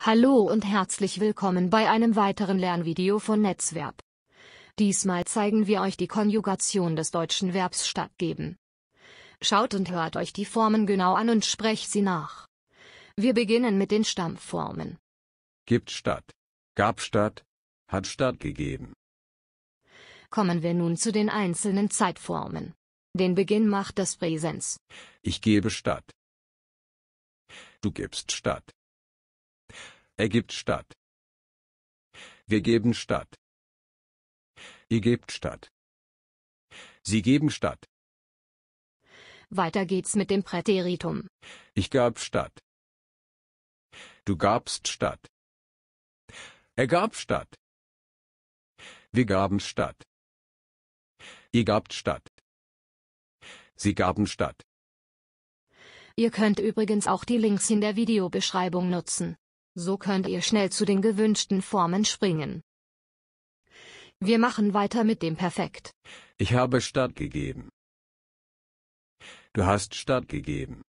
Hallo und herzlich willkommen bei einem weiteren Lernvideo von Netzverb. Diesmal zeigen wir euch die Konjugation des deutschen Verbs stattgeben. Schaut und hört euch die Formen genau an und sprecht sie nach. Wir beginnen mit den Stammformen. Gibt statt. Gab statt. Hat stattgegeben. Kommen wir nun zu den einzelnen Zeitformen. Den Beginn macht das Präsens. Ich gebe statt. Du gibst statt. Er gibt statt. Wir geben statt. Ihr gebt statt. Sie geben statt. Weiter geht's mit dem Präteritum. Ich gab statt. Du gabst statt. Er gab statt. Wir gaben statt. Ihr gabt statt. Sie gaben statt. Ihr könnt übrigens auch die Links in der Videobeschreibung nutzen. So könnt ihr schnell zu den gewünschten Formen springen. Wir machen weiter mit dem Perfekt. Ich habe stattgegeben. Du hast stattgegeben.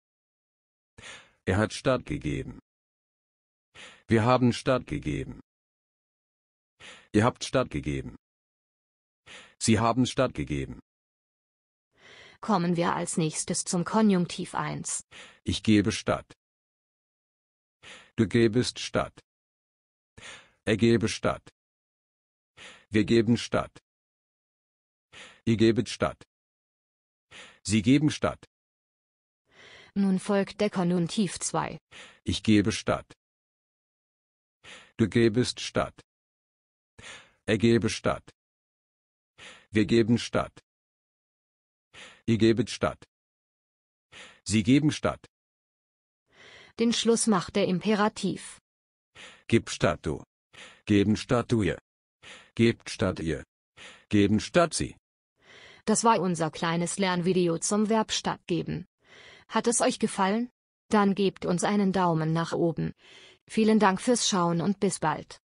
Er hat stattgegeben. Wir haben stattgegeben. Ihr habt stattgegeben. Sie haben stattgegeben. Kommen wir als nächstes zum Konjunktiv 1. Ich gebe statt. Du gebest statt. Er gebe statt. Wir geben statt. Ihr gebet statt. Sie geben statt. Nun folgt der Konjunktiv 2. Ich gebe statt. Du gebest statt. Er gebe statt. Wir geben statt. Ihr gebet statt. Sie geben statt. Den Schluss macht der Imperativ. Gib statt du. Geben statt du ihr. Gebt statt ihr. Geben statt sie. Das war unser kleines Lernvideo zum Verb stattgeben. Hat es euch gefallen? Dann gebt uns einen Daumen nach oben. Vielen Dank fürs Schauen und bis bald.